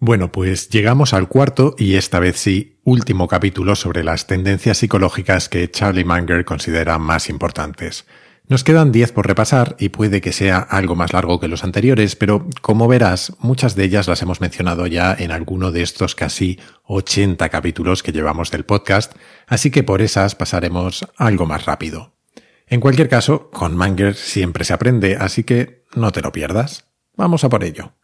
Bueno, pues llegamos al cuarto y esta vez sí, último capítulo sobre las tendencias psicológicas que Charlie Munger considera más importantes. Nos quedan 10 por repasar y puede que sea algo más largo que los anteriores, pero como verás, muchas de ellas las hemos mencionado ya en alguno de estos casi 80 capítulos que llevamos del podcast, así que por esas pasaremos algo más rápido. En cualquier caso, con Munger siempre se aprende, así que no te lo pierdas. Vamos a por ello.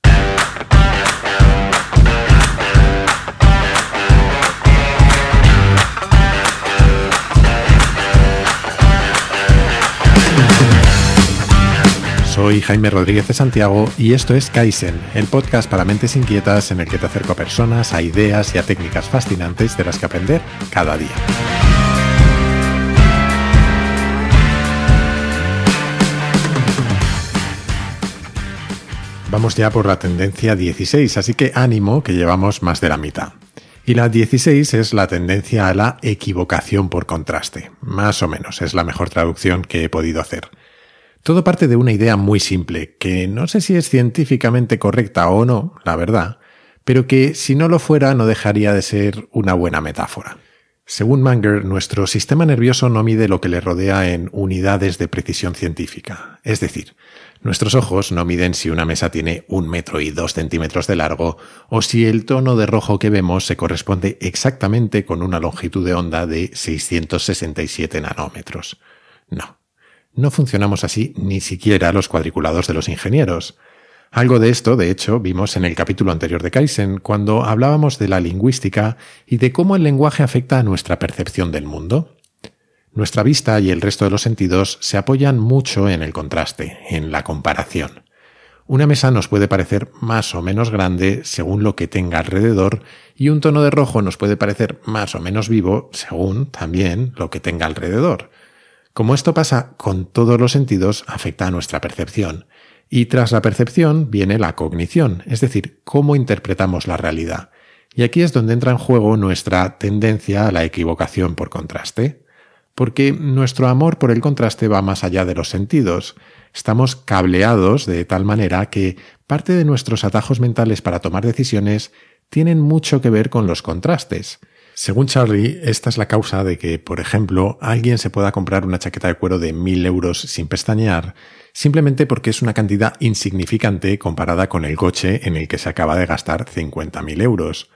Soy Jaime Rodríguez de Santiago y esto es Kaizen, el podcast para mentes inquietas en el que te acerco a personas, a ideas y a técnicas fascinantes de las que aprender cada día. Vamos ya por la tendencia 16, así que ánimo que llevamos más de la mitad. Y la 16 es la tendencia a la equivocación por contraste. Más o menos, es la mejor traducción que he podido hacer. Todo parte de una idea muy simple, que no sé si es científicamente correcta o no, la verdad, pero que si no lo fuera no dejaría de ser una buena metáfora. Según Manger, nuestro sistema nervioso no mide lo que le rodea en unidades de precisión científica. Es decir, nuestros ojos no miden si una mesa tiene un metro y dos centímetros de largo o si el tono de rojo que vemos se corresponde exactamente con una longitud de onda de 667 nanómetros. No. No funcionamos así ni siquiera los cuadriculados de los ingenieros. Algo de esto, de hecho, vimos en el capítulo anterior de Kaizen, cuando hablábamos de la lingüística y de cómo el lenguaje afecta a nuestra percepción del mundo. Nuestra vista y el resto de los sentidos se apoyan mucho en el contraste, en la comparación. Una mesa nos puede parecer más o menos grande según lo que tenga alrededor y un tono de rojo nos puede parecer más o menos vivo según también lo que tenga alrededor. Como esto pasa con todos los sentidos, afecta a nuestra percepción. Y tras la percepción viene la cognición, es decir, cómo interpretamos la realidad. Y aquí es donde entra en juego nuestra tendencia a la equivocación por contraste. Porque nuestro amor por el contraste va más allá de los sentidos. Estamos cableados de tal manera que parte de nuestros atajos mentales para tomar decisiones tienen mucho que ver con los contrastes. Según Charlie, esta es la causa de que, por ejemplo, alguien se pueda comprar una chaqueta de cuero de 1000 euros sin pestañear, simplemente porque es una cantidad insignificante comparada con el coche en el que se acaba de gastar 50.000 euros.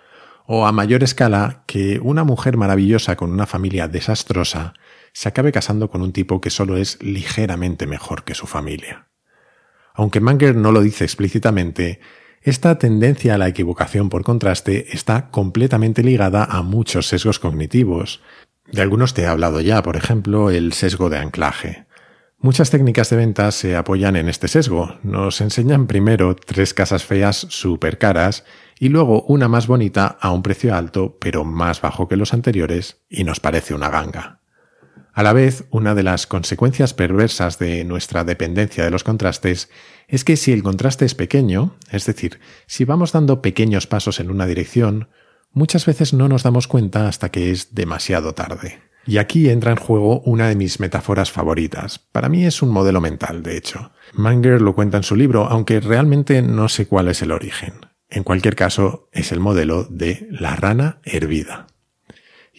O a mayor escala, que una mujer maravillosa con una familia desastrosa se acabe casando con un tipo que solo es ligeramente mejor que su familia. Aunque Manger no lo dice explícitamente, esta tendencia a la equivocación por contraste está completamente ligada a muchos sesgos cognitivos. De algunos te he hablado ya, por ejemplo, el sesgo de anclaje. Muchas técnicas de venta se apoyan en este sesgo. Nos enseñan primero tres casas feas súper caras y luego una más bonita a un precio alto pero más bajo que los anteriores y nos parece una ganga. A la vez, una de las consecuencias perversas de nuestra dependencia de los contrastes es que si el contraste es pequeño, es decir, si vamos dando pequeños pasos en una dirección, muchas veces no nos damos cuenta hasta que es demasiado tarde. Y aquí entra en juego una de mis metáforas favoritas. Para mí es un modelo mental, de hecho. Manger lo cuenta en su libro, aunque realmente no sé cuál es el origen. En cualquier caso, es el modelo de la rana hervida.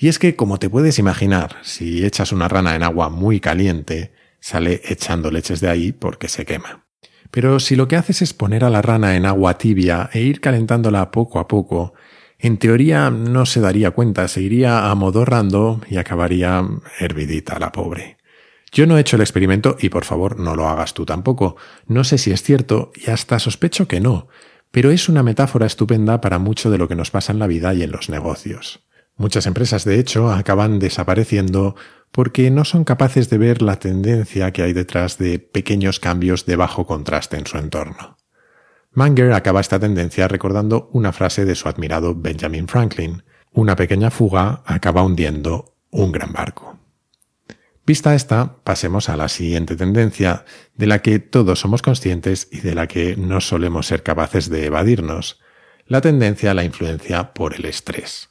Y es que, como te puedes imaginar, si echas una rana en agua muy caliente, sale echando leches de ahí porque se quema. Pero si lo que haces es poner a la rana en agua tibia e ir calentándola poco a poco, en teoría no se daría cuenta, se iría amodorrando y acabaría hervidita la pobre. Yo no he hecho el experimento y por favor no lo hagas tú tampoco. No sé si es cierto y hasta sospecho que no, pero es una metáfora estupenda para mucho de lo que nos pasa en la vida y en los negocios. Muchas empresas, de hecho, acaban desapareciendo porque no son capaces de ver la tendencia que hay detrás de pequeños cambios de bajo contraste en su entorno. Manger acaba esta tendencia recordando una frase de su admirado Benjamin Franklin. Una pequeña fuga acaba hundiendo un gran barco. Vista esta, pasemos a la siguiente tendencia, de la que todos somos conscientes y de la que no solemos ser capaces de evadirnos, la tendencia a la influencia por el estrés.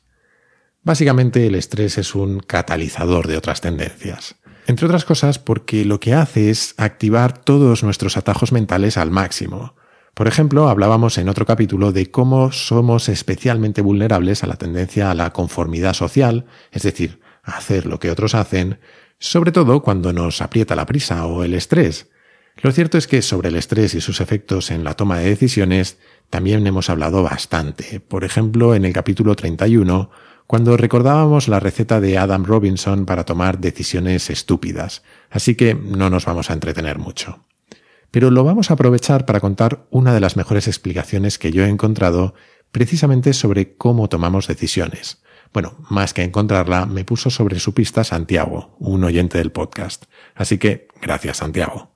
Básicamente el estrés es un catalizador de otras tendencias. Entre otras cosas porque lo que hace es activar todos nuestros atajos mentales al máximo. Por ejemplo, hablábamos en otro capítulo de cómo somos especialmente vulnerables a la tendencia a la conformidad social, es decir, a hacer lo que otros hacen, sobre todo cuando nos aprieta la prisa o el estrés. Lo cierto es que sobre el estrés y sus efectos en la toma de decisiones también hemos hablado bastante. Por ejemplo, en el capítulo 31, cuando recordábamos la receta de Adam Robinson para tomar decisiones estúpidas, así que no nos vamos a entretener mucho. Pero lo vamos a aprovechar para contar una de las mejores explicaciones que yo he encontrado precisamente sobre cómo tomamos decisiones. Bueno, más que encontrarla, me puso sobre su pista Santiago, un oyente del podcast. Así que, gracias Santiago.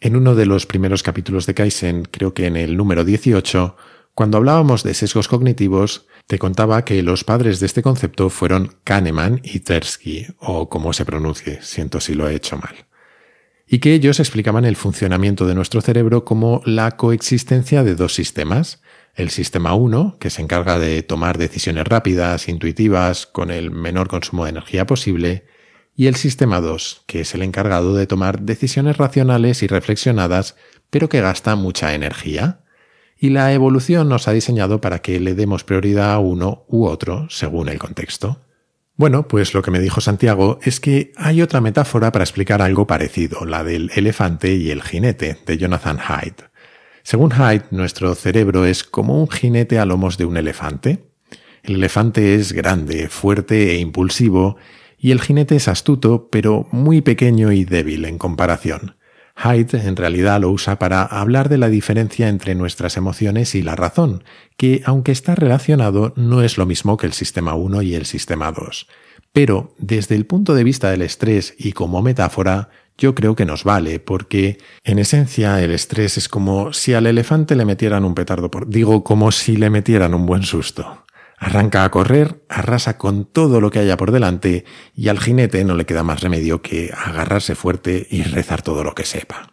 En uno de los primeros capítulos de Kaizen, creo que en el número 18, cuando hablábamos de sesgos cognitivos, te contaba que los padres de este concepto fueron Kahneman y Tversky, o como se pronuncie, siento si lo he hecho mal, y que ellos explicaban el funcionamiento de nuestro cerebro como la coexistencia de dos sistemas, el sistema 1, que se encarga de tomar decisiones rápidas, intuitivas, con el menor consumo de energía posible, y el sistema 2, que es el encargado de tomar decisiones racionales y reflexionadas, pero que gasta mucha energía y la evolución nos ha diseñado para que le demos prioridad a uno u otro según el contexto. Bueno, pues lo que me dijo Santiago es que hay otra metáfora para explicar algo parecido, la del elefante y el jinete, de Jonathan Hyde. Según Hyde, nuestro cerebro es como un jinete a lomos de un elefante. El elefante es grande, fuerte e impulsivo, y el jinete es astuto, pero muy pequeño y débil en comparación. Hyde en realidad lo usa para hablar de la diferencia entre nuestras emociones y la razón, que aunque está relacionado no es lo mismo que el sistema 1 y el sistema 2. Pero desde el punto de vista del estrés y como metáfora, yo creo que nos vale, porque en esencia el estrés es como si al elefante le metieran un petardo por... digo, como si le metieran un buen susto. Arranca a correr, arrasa con todo lo que haya por delante y al jinete no le queda más remedio que agarrarse fuerte y rezar todo lo que sepa.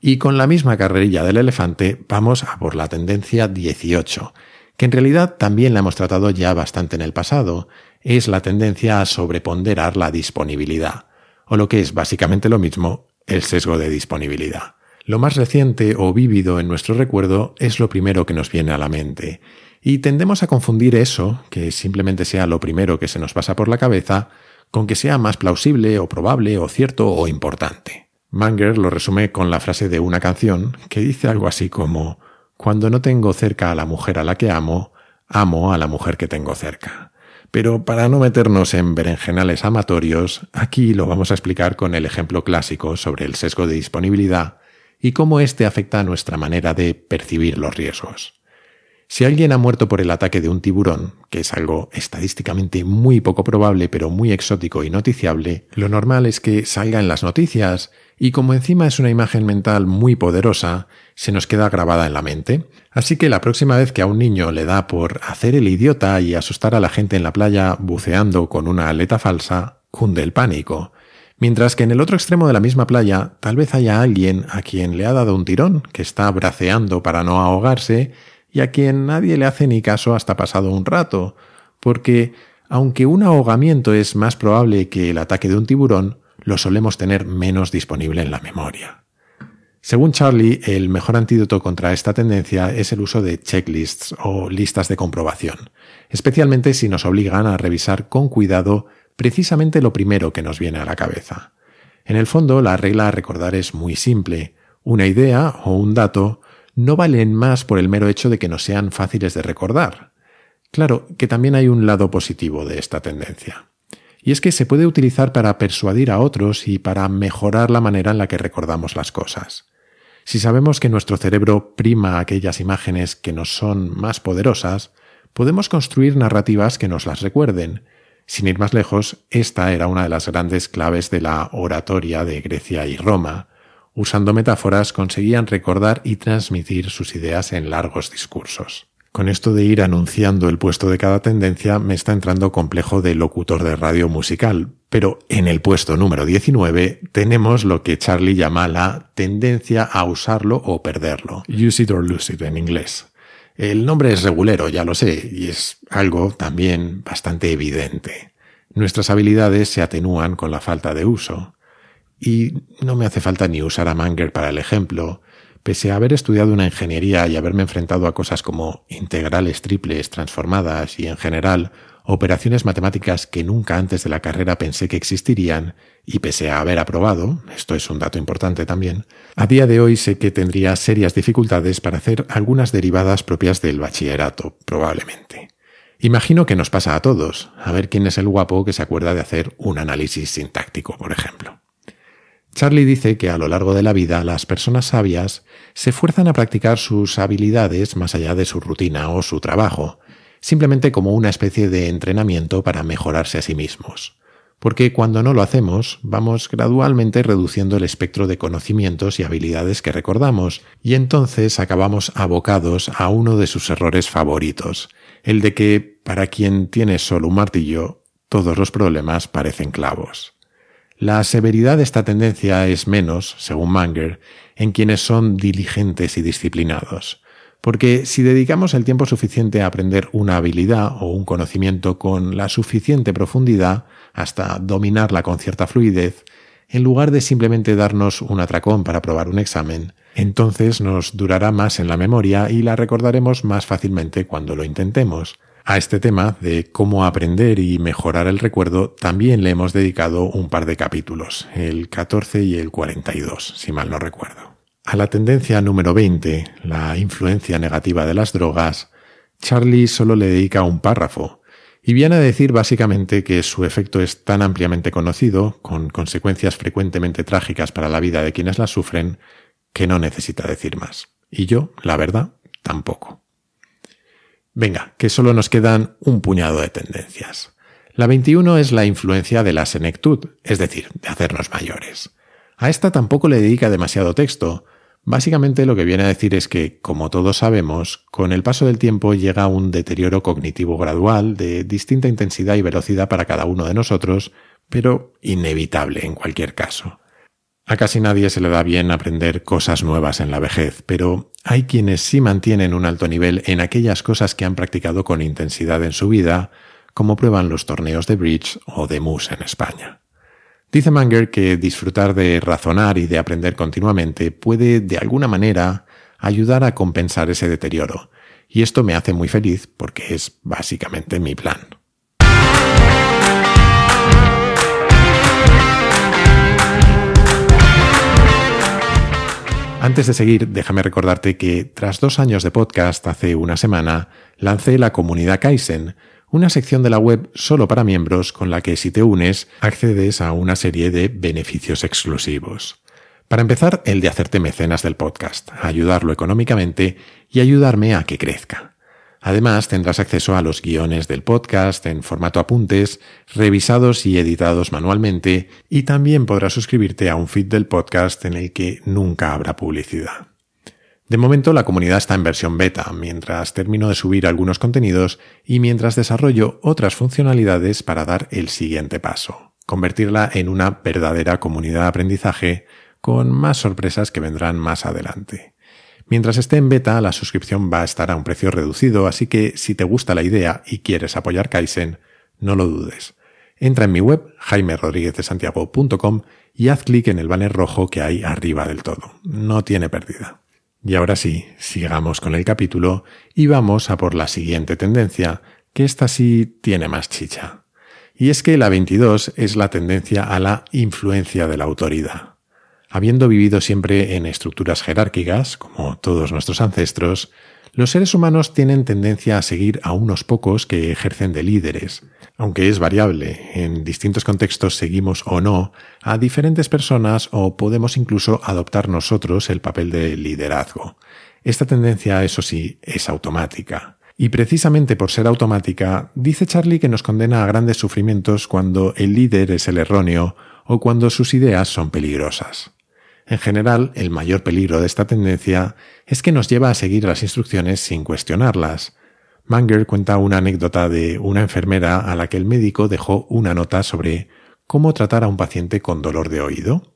Y con la misma carrerilla del elefante vamos a por la tendencia 18, que en realidad también la hemos tratado ya bastante en el pasado, es la tendencia a sobreponderar la disponibilidad, o lo que es básicamente lo mismo, el sesgo de disponibilidad. Lo más reciente o vívido en nuestro recuerdo es lo primero que nos viene a la mente, y tendemos a confundir eso, que simplemente sea lo primero que se nos pasa por la cabeza, con que sea más plausible o probable o cierto o importante. Manger lo resume con la frase de una canción que dice algo así como Cuando no tengo cerca a la mujer a la que amo, amo a la mujer que tengo cerca. Pero para no meternos en berenjenales amatorios, aquí lo vamos a explicar con el ejemplo clásico sobre el sesgo de disponibilidad y cómo éste afecta a nuestra manera de percibir los riesgos. Si alguien ha muerto por el ataque de un tiburón, que es algo estadísticamente muy poco probable pero muy exótico y noticiable, lo normal es que salga en las noticias y como encima es una imagen mental muy poderosa, se nos queda grabada en la mente. Así que la próxima vez que a un niño le da por hacer el idiota y asustar a la gente en la playa buceando con una aleta falsa, cunde el pánico. Mientras que en el otro extremo de la misma playa tal vez haya alguien a quien le ha dado un tirón, que está braceando para no ahogarse, y a quien nadie le hace ni caso hasta pasado un rato, porque aunque un ahogamiento es más probable que el ataque de un tiburón, lo solemos tener menos disponible en la memoria. Según Charlie, el mejor antídoto contra esta tendencia es el uso de checklists o listas de comprobación, especialmente si nos obligan a revisar con cuidado precisamente lo primero que nos viene a la cabeza. En el fondo, la regla a recordar es muy simple. Una idea o un dato no valen más por el mero hecho de que no sean fáciles de recordar. Claro que también hay un lado positivo de esta tendencia. Y es que se puede utilizar para persuadir a otros y para mejorar la manera en la que recordamos las cosas. Si sabemos que nuestro cerebro prima aquellas imágenes que nos son más poderosas, podemos construir narrativas que nos las recuerden. Sin ir más lejos, esta era una de las grandes claves de la oratoria de Grecia y Roma, usando metáforas, conseguían recordar y transmitir sus ideas en largos discursos. Con esto de ir anunciando el puesto de cada tendencia me está entrando complejo de locutor de radio musical, pero en el puesto número 19 tenemos lo que Charlie llama la tendencia a usarlo o perderlo. Use it or lose it en inglés. El nombre es regulero, ya lo sé, y es algo también bastante evidente. Nuestras habilidades se atenúan con la falta de uso. Y no me hace falta ni usar a Manger para el ejemplo. Pese a haber estudiado una ingeniería y haberme enfrentado a cosas como integrales triples, transformadas y, en general, operaciones matemáticas que nunca antes de la carrera pensé que existirían, y pese a haber aprobado, esto es un dato importante también, a día de hoy sé que tendría serias dificultades para hacer algunas derivadas propias del bachillerato, probablemente. Imagino que nos pasa a todos, a ver quién es el guapo que se acuerda de hacer un análisis sintáctico, por ejemplo. Charlie dice que a lo largo de la vida las personas sabias se fuerzan a practicar sus habilidades más allá de su rutina o su trabajo, simplemente como una especie de entrenamiento para mejorarse a sí mismos. Porque cuando no lo hacemos, vamos gradualmente reduciendo el espectro de conocimientos y habilidades que recordamos, y entonces acabamos abocados a uno de sus errores favoritos, el de que, para quien tiene solo un martillo, todos los problemas parecen clavos. La severidad de esta tendencia es menos, según Manger, en quienes son diligentes y disciplinados. Porque si dedicamos el tiempo suficiente a aprender una habilidad o un conocimiento con la suficiente profundidad, hasta dominarla con cierta fluidez, en lugar de simplemente darnos un atracón para probar un examen, entonces nos durará más en la memoria y la recordaremos más fácilmente cuando lo intentemos. A este tema de cómo aprender y mejorar el recuerdo también le hemos dedicado un par de capítulos, el 14 y el 42, si mal no recuerdo. A la tendencia número 20, la influencia negativa de las drogas, Charlie solo le dedica un párrafo, y viene a decir básicamente que su efecto es tan ampliamente conocido, con consecuencias frecuentemente trágicas para la vida de quienes la sufren, que no necesita decir más. Y yo, la verdad, tampoco. Venga, que solo nos quedan un puñado de tendencias. La 21 es la influencia de la senectud, es decir, de hacernos mayores. A esta tampoco le dedica demasiado texto. Básicamente lo que viene a decir es que, como todos sabemos, con el paso del tiempo llega un deterioro cognitivo gradual de distinta intensidad y velocidad para cada uno de nosotros, pero inevitable en cualquier caso. A casi nadie se le da bien aprender cosas nuevas en la vejez, pero hay quienes sí mantienen un alto nivel en aquellas cosas que han practicado con intensidad en su vida, como prueban los torneos de bridge o de mus en España. Dice Manger que disfrutar de razonar y de aprender continuamente puede, de alguna manera, ayudar a compensar ese deterioro, y esto me hace muy feliz porque es básicamente mi plan. Antes de seguir, déjame recordarte que tras dos años de podcast, hace una semana, lancé la comunidad Kaizen, una sección de la web solo para miembros con la que si te unes accedes a una serie de beneficios exclusivos. Para empezar, el de hacerte mecenas del podcast, ayudarlo económicamente y ayudarme a que crezca. Además, tendrás acceso a los guiones del podcast en formato apuntes, revisados y editados manualmente, y también podrás suscribirte a un feed del podcast en el que nunca habrá publicidad. De momento la comunidad está en versión beta, mientras termino de subir algunos contenidos y mientras desarrollo otras funcionalidades para dar el siguiente paso, convertirla en una verdadera comunidad de aprendizaje con más sorpresas que vendrán más adelante. Mientras esté en beta, la suscripción va a estar a un precio reducido, así que si te gusta la idea y quieres apoyar Kaizen, no lo dudes. Entra en mi web, jaimerodríguezdesantiago.com y haz clic en el banner rojo que hay arriba del todo. No tiene pérdida. Y ahora sí, sigamos con el capítulo y vamos a por la siguiente tendencia, que esta sí tiene más chicha. Y es que la 22 es la tendencia a la influencia de la autoridad. Habiendo vivido siempre en estructuras jerárquicas, como todos nuestros ancestros, los seres humanos tienen tendencia a seguir a unos pocos que ejercen de líderes, aunque es variable, en distintos contextos seguimos o no a diferentes personas o podemos incluso adoptar nosotros el papel de liderazgo. Esta tendencia, eso sí, es automática. Y precisamente por ser automática, dice Charlie que nos condena a grandes sufrimientos cuando el líder es el erróneo o cuando sus ideas son peligrosas. En general, el mayor peligro de esta tendencia es que nos lleva a seguir las instrucciones sin cuestionarlas. Manger cuenta una anécdota de una enfermera a la que el médico dejó una nota sobre cómo tratar a un paciente con dolor de oído.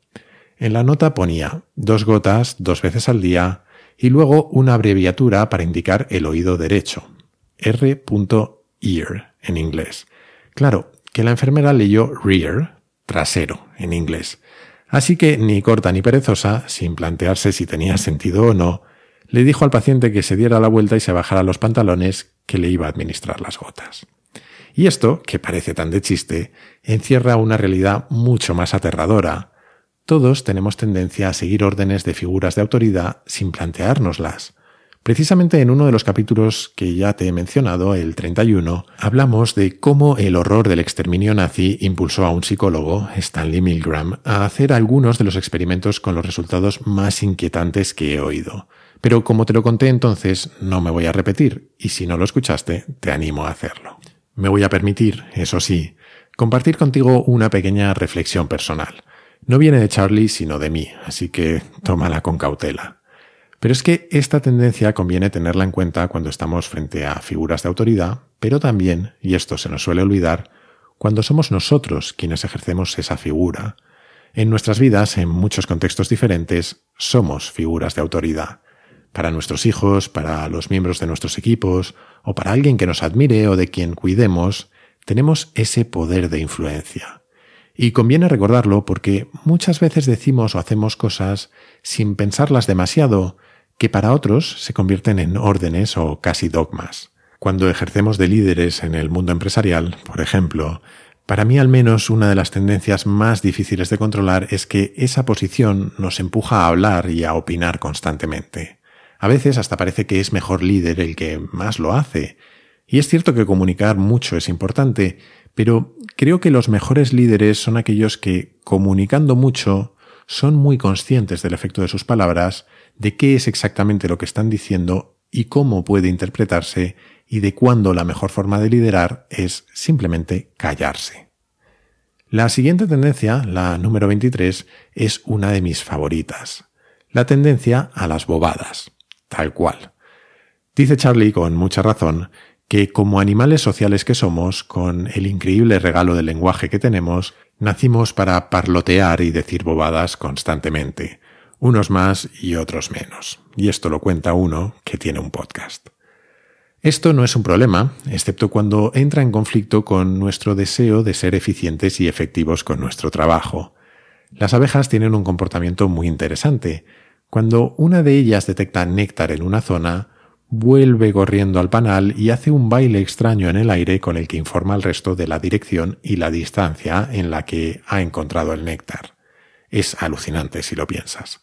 En la nota ponía dos gotas dos veces al día y luego una abreviatura para indicar el oído derecho, R.ear en inglés. Claro, que la enfermera leyó rear, trasero, en inglés, Así que, ni corta ni perezosa, sin plantearse si tenía sentido o no, le dijo al paciente que se diera la vuelta y se bajara los pantalones que le iba a administrar las gotas. Y esto, que parece tan de chiste, encierra una realidad mucho más aterradora. Todos tenemos tendencia a seguir órdenes de figuras de autoridad sin planteárnoslas, Precisamente en uno de los capítulos que ya te he mencionado, el 31, hablamos de cómo el horror del exterminio nazi impulsó a un psicólogo, Stanley Milgram, a hacer algunos de los experimentos con los resultados más inquietantes que he oído. Pero como te lo conté entonces, no me voy a repetir, y si no lo escuchaste, te animo a hacerlo. Me voy a permitir, eso sí, compartir contigo una pequeña reflexión personal. No viene de Charlie, sino de mí, así que tómala con cautela. Pero es que esta tendencia conviene tenerla en cuenta cuando estamos frente a figuras de autoridad, pero también, y esto se nos suele olvidar, cuando somos nosotros quienes ejercemos esa figura. En nuestras vidas, en muchos contextos diferentes, somos figuras de autoridad. Para nuestros hijos, para los miembros de nuestros equipos, o para alguien que nos admire o de quien cuidemos, tenemos ese poder de influencia. Y conviene recordarlo porque muchas veces decimos o hacemos cosas sin pensarlas demasiado que para otros se convierten en órdenes o casi dogmas. Cuando ejercemos de líderes en el mundo empresarial, por ejemplo, para mí al menos una de las tendencias más difíciles de controlar es que esa posición nos empuja a hablar y a opinar constantemente. A veces hasta parece que es mejor líder el que más lo hace. Y es cierto que comunicar mucho es importante, pero creo que los mejores líderes son aquellos que, comunicando mucho, son muy conscientes del efecto de sus palabras de qué es exactamente lo que están diciendo y cómo puede interpretarse y de cuándo la mejor forma de liderar es simplemente callarse. La siguiente tendencia, la número 23, es una de mis favoritas. La tendencia a las bobadas. Tal cual. Dice Charlie con mucha razón que como animales sociales que somos, con el increíble regalo del lenguaje que tenemos, nacimos para parlotear y decir bobadas constantemente unos más y otros menos. Y esto lo cuenta uno que tiene un podcast. Esto no es un problema, excepto cuando entra en conflicto con nuestro deseo de ser eficientes y efectivos con nuestro trabajo. Las abejas tienen un comportamiento muy interesante. Cuando una de ellas detecta néctar en una zona, vuelve corriendo al panal y hace un baile extraño en el aire con el que informa al resto de la dirección y la distancia en la que ha encontrado el néctar. Es alucinante si lo piensas.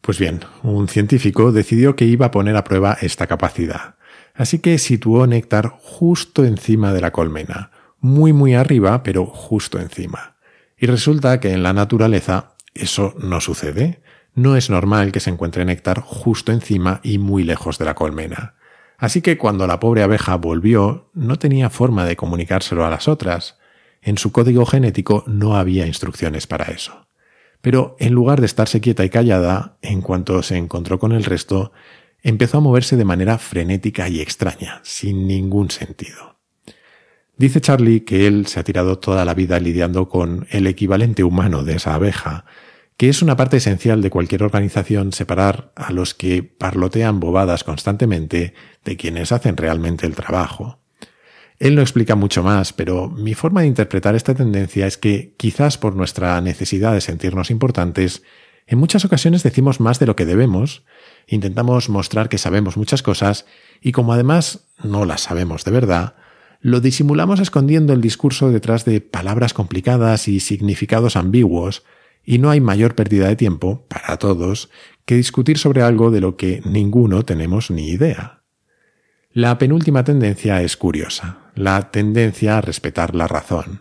Pues bien, un científico decidió que iba a poner a prueba esta capacidad. Así que situó néctar justo encima de la colmena, muy muy arriba, pero justo encima. Y resulta que en la naturaleza eso no sucede. No es normal que se encuentre néctar justo encima y muy lejos de la colmena. Así que cuando la pobre abeja volvió, no tenía forma de comunicárselo a las otras. En su código genético no había instrucciones para eso pero en lugar de estarse quieta y callada, en cuanto se encontró con el resto, empezó a moverse de manera frenética y extraña, sin ningún sentido. Dice Charlie que él se ha tirado toda la vida lidiando con el equivalente humano de esa abeja, que es una parte esencial de cualquier organización separar a los que parlotean bobadas constantemente de quienes hacen realmente el trabajo. Él no explica mucho más, pero mi forma de interpretar esta tendencia es que, quizás por nuestra necesidad de sentirnos importantes, en muchas ocasiones decimos más de lo que debemos, intentamos mostrar que sabemos muchas cosas y como además no las sabemos de verdad, lo disimulamos escondiendo el discurso detrás de palabras complicadas y significados ambiguos, y no hay mayor pérdida de tiempo, para todos, que discutir sobre algo de lo que ninguno tenemos ni idea. La penúltima tendencia es curiosa la tendencia a respetar la razón.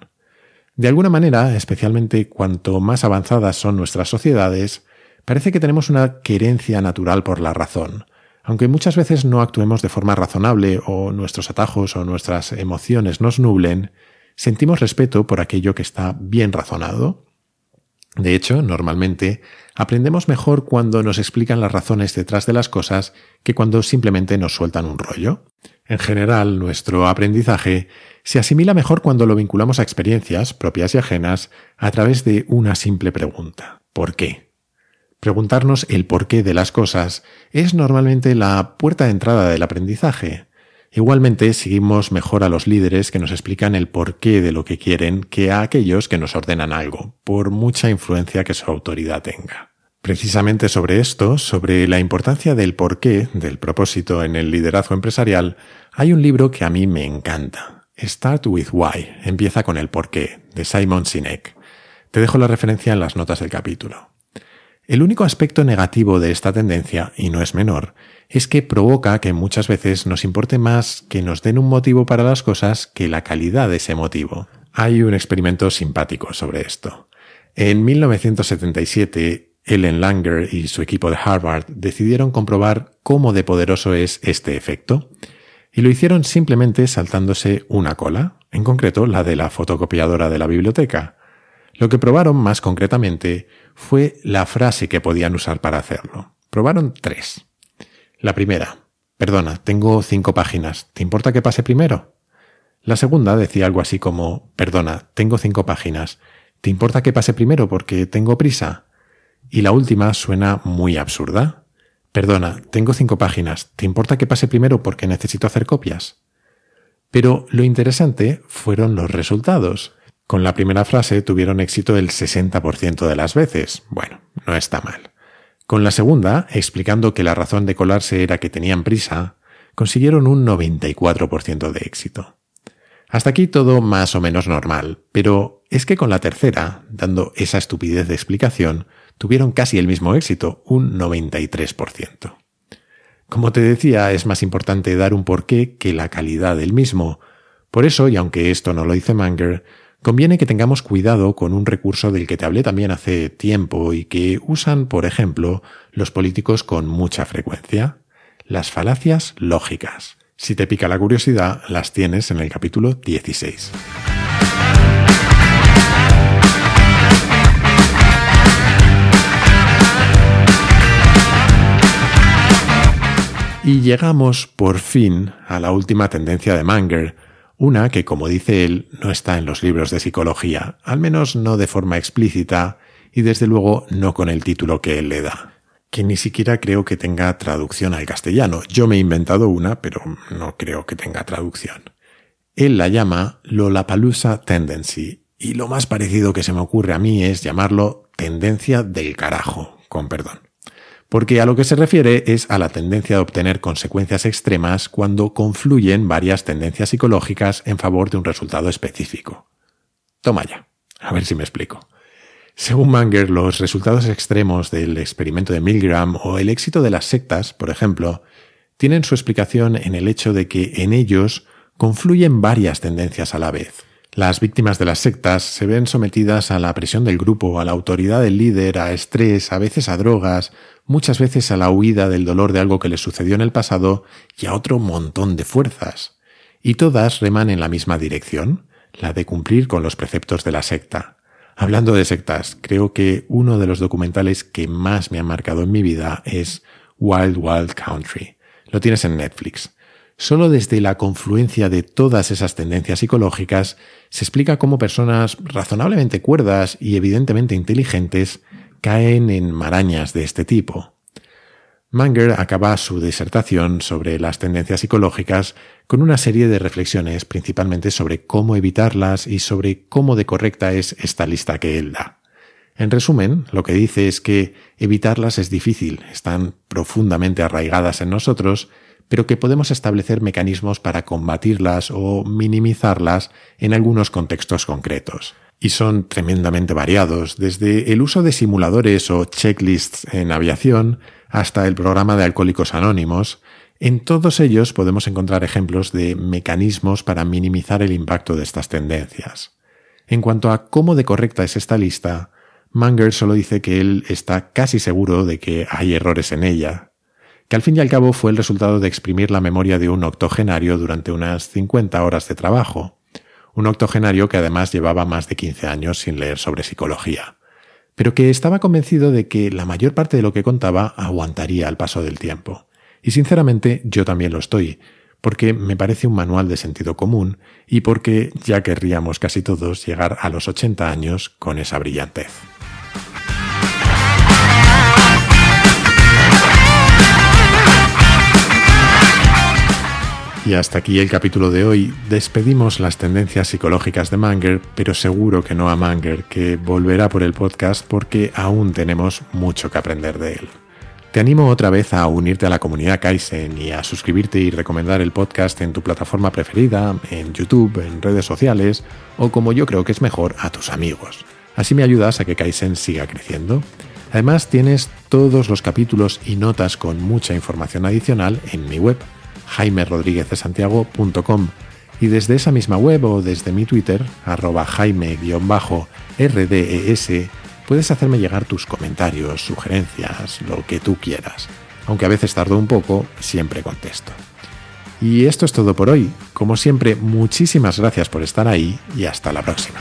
De alguna manera, especialmente cuanto más avanzadas son nuestras sociedades, parece que tenemos una querencia natural por la razón, aunque muchas veces no actuemos de forma razonable o nuestros atajos o nuestras emociones nos nublen, sentimos respeto por aquello que está bien razonado de hecho, normalmente aprendemos mejor cuando nos explican las razones detrás de las cosas que cuando simplemente nos sueltan un rollo. En general, nuestro aprendizaje se asimila mejor cuando lo vinculamos a experiencias propias y ajenas a través de una simple pregunta. ¿Por qué? Preguntarnos el porqué de las cosas es normalmente la puerta de entrada del aprendizaje. Igualmente, seguimos mejor a los líderes que nos explican el porqué de lo que quieren que a aquellos que nos ordenan algo, por mucha influencia que su autoridad tenga. Precisamente sobre esto, sobre la importancia del porqué, del propósito en el liderazgo empresarial, hay un libro que a mí me encanta. Start with Why, empieza con el porqué, de Simon Sinek. Te dejo la referencia en las notas del capítulo. El único aspecto negativo de esta tendencia, y no es menor, es que provoca que muchas veces nos importe más que nos den un motivo para las cosas que la calidad de ese motivo. Hay un experimento simpático sobre esto. En 1977, Ellen Langer y su equipo de Harvard decidieron comprobar cómo de poderoso es este efecto, y lo hicieron simplemente saltándose una cola, en concreto la de la fotocopiadora de la biblioteca. Lo que probaron más concretamente fue la frase que podían usar para hacerlo. Probaron tres. La primera, perdona, tengo cinco páginas, ¿te importa que pase primero? La segunda decía algo así como, perdona, tengo cinco páginas, ¿te importa que pase primero porque tengo prisa? Y la última suena muy absurda. Perdona, tengo cinco páginas, ¿te importa que pase primero porque necesito hacer copias? Pero lo interesante fueron los resultados. Con la primera frase tuvieron éxito el 60% de las veces. Bueno, no está mal. Con la segunda, explicando que la razón de colarse era que tenían prisa, consiguieron un 94% de éxito. Hasta aquí todo más o menos normal, pero es que con la tercera, dando esa estupidez de explicación, tuvieron casi el mismo éxito, un 93%. Como te decía, es más importante dar un porqué que la calidad del mismo. Por eso, y aunque esto no lo dice Manger, conviene que tengamos cuidado con un recurso del que te hablé también hace tiempo y que usan, por ejemplo, los políticos con mucha frecuencia, las falacias lógicas. Si te pica la curiosidad, las tienes en el capítulo 16. Y llegamos por fin a la última tendencia de Manger, una que, como dice él, no está en los libros de psicología, al menos no de forma explícita y desde luego no con el título que él le da, que ni siquiera creo que tenga traducción al castellano. Yo me he inventado una, pero no creo que tenga traducción. Él la llama Lollapalooza Tendency y lo más parecido que se me ocurre a mí es llamarlo tendencia del carajo, con perdón porque a lo que se refiere es a la tendencia de obtener consecuencias extremas cuando confluyen varias tendencias psicológicas en favor de un resultado específico. Toma ya, a ver si me explico. Según Manger, los resultados extremos del experimento de Milgram o el éxito de las sectas, por ejemplo, tienen su explicación en el hecho de que en ellos confluyen varias tendencias a la vez. Las víctimas de las sectas se ven sometidas a la presión del grupo, a la autoridad del líder, a estrés, a veces a drogas, muchas veces a la huida del dolor de algo que les sucedió en el pasado y a otro montón de fuerzas. Y todas reman en la misma dirección, la de cumplir con los preceptos de la secta. Hablando de sectas, creo que uno de los documentales que más me han marcado en mi vida es Wild Wild Country. Lo tienes en Netflix. Solo desde la confluencia de todas esas tendencias psicológicas se explica cómo personas razonablemente cuerdas y evidentemente inteligentes caen en marañas de este tipo. Manger acaba su disertación sobre las tendencias psicológicas con una serie de reflexiones principalmente sobre cómo evitarlas y sobre cómo de correcta es esta lista que él da. En resumen, lo que dice es que evitarlas es difícil, están profundamente arraigadas en nosotros pero que podemos establecer mecanismos para combatirlas o minimizarlas en algunos contextos concretos. Y son tremendamente variados, desde el uso de simuladores o checklists en aviación hasta el programa de Alcohólicos Anónimos, en todos ellos podemos encontrar ejemplos de mecanismos para minimizar el impacto de estas tendencias. En cuanto a cómo de correcta es esta lista, Manger solo dice que él está casi seguro de que hay errores en ella, que al fin y al cabo fue el resultado de exprimir la memoria de un octogenario durante unas 50 horas de trabajo, un octogenario que además llevaba más de 15 años sin leer sobre psicología, pero que estaba convencido de que la mayor parte de lo que contaba aguantaría al paso del tiempo. Y sinceramente yo también lo estoy, porque me parece un manual de sentido común y porque ya querríamos casi todos llegar a los 80 años con esa brillantez. Y hasta aquí el capítulo de hoy. Despedimos las tendencias psicológicas de Manger, pero seguro que no a Manger, que volverá por el podcast porque aún tenemos mucho que aprender de él. Te animo otra vez a unirte a la comunidad Kaizen y a suscribirte y recomendar el podcast en tu plataforma preferida, en YouTube, en redes sociales o como yo creo que es mejor, a tus amigos. Así me ayudas a que Kaizen siga creciendo. Además tienes todos los capítulos y notas con mucha información adicional en mi web santiago.com y desde esa misma web o desde mi Twitter, arroba jaime-rdes, puedes hacerme llegar tus comentarios, sugerencias, lo que tú quieras. Aunque a veces tardo un poco, siempre contesto. Y esto es todo por hoy. Como siempre, muchísimas gracias por estar ahí y hasta la próxima.